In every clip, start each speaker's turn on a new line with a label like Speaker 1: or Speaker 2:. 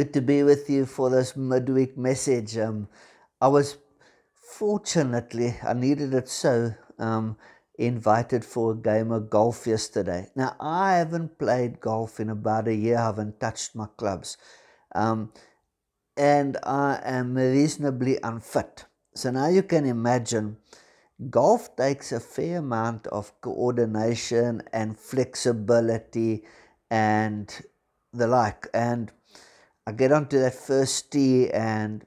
Speaker 1: good to be with you for this midweek message. Um, I was fortunately, I needed it so, um, invited for a game of golf yesterday. Now, I haven't played golf in about a year, I haven't touched my clubs, um, and I am reasonably unfit. So now you can imagine. Golf takes a fair amount of coordination and flexibility and the like. And I get onto that first tee and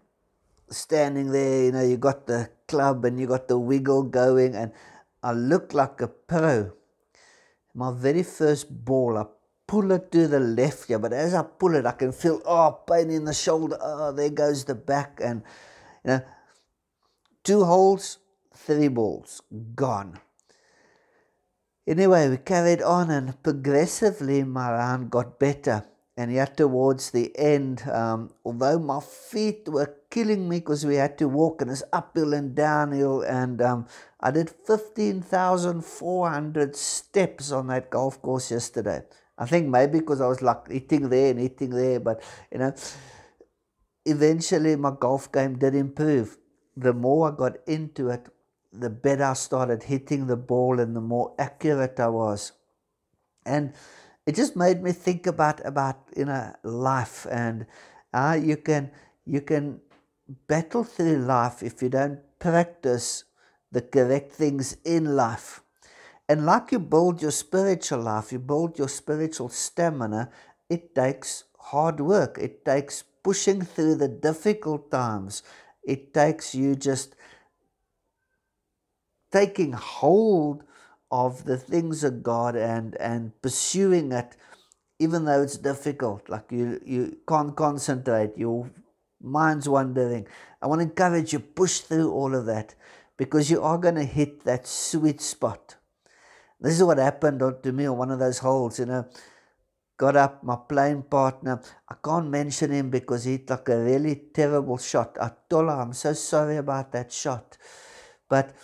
Speaker 1: standing there, you know, you got the club and you got the wiggle going, and I look like a pro. My very first ball, I pull it to the left here, but as I pull it, I can feel oh pain in the shoulder. Oh, there goes the back, and you know, two holes, three balls gone. Anyway, we carried on, and progressively my round got better and yet towards the end, um, although my feet were killing me because we had to walk and it's uphill and downhill, and um, I did 15,400 steps on that golf course yesterday. I think maybe because I was like eating there and eating there, but you know, eventually my golf game did improve. The more I got into it, the better I started hitting the ball and the more accurate I was. And it just made me think about about you know life and uh, you can you can battle through life if you don't practice the correct things in life. And like you build your spiritual life, you build your spiritual stamina, it takes hard work. It takes pushing through the difficult times. It takes you just taking hold of the things of God and and pursuing it even though it's difficult like you you can't concentrate your mind's wandering I want to encourage you push through all of that because you are going to hit that sweet spot this is what happened to me on one of those holes you know got up my playing partner I can't mention him because he took a really terrible shot I told her I'm so sorry about that shot but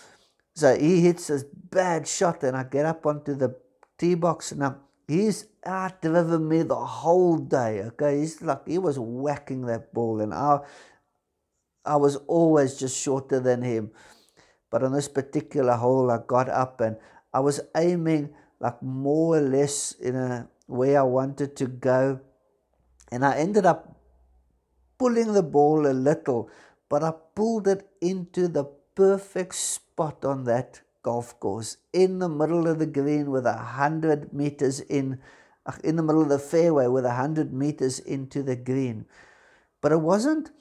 Speaker 1: so he hits this bad shot, and I get up onto the tee box. Now, he's out delivering me the whole day. Okay, he's like he was whacking that ball, and I, I was always just shorter than him. But on this particular hole, I got up and I was aiming like more or less in a way I wanted to go, and I ended up pulling the ball a little, but I pulled it into the perfect spot spot on that golf course in the middle of the green with a hundred meters in in the middle of the fairway with a hundred meters into the green. But it wasn't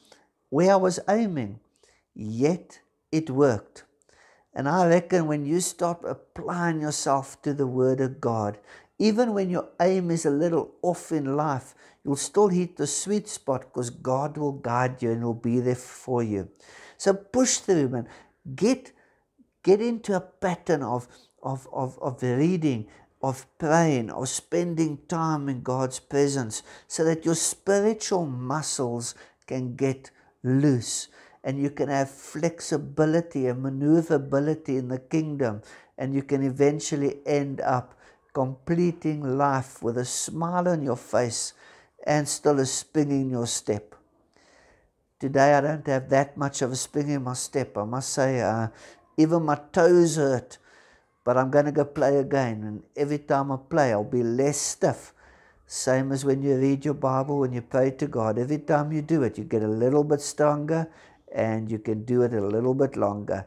Speaker 1: where I was aiming, yet it worked. And I reckon when you start applying yourself to the Word of God, even when your aim is a little off in life, you'll still hit the sweet spot because God will guide you and will be there for you. So push through, man. Get Get into a pattern of, of, of, of reading, of praying, of spending time in God's presence so that your spiritual muscles can get loose and you can have flexibility and maneuverability in the kingdom and you can eventually end up completing life with a smile on your face and still a spring in your step. Today I don't have that much of a spring in my step. I must say uh, even my toes hurt. But I'm going to go play again. And every time I play, I'll be less stiff. Same as when you read your Bible, and you pray to God. Every time you do it, you get a little bit stronger and you can do it a little bit longer.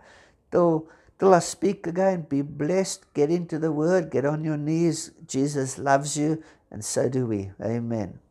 Speaker 1: Till, till I speak again, be blessed. Get into the Word. Get on your knees. Jesus loves you, and so do we. Amen.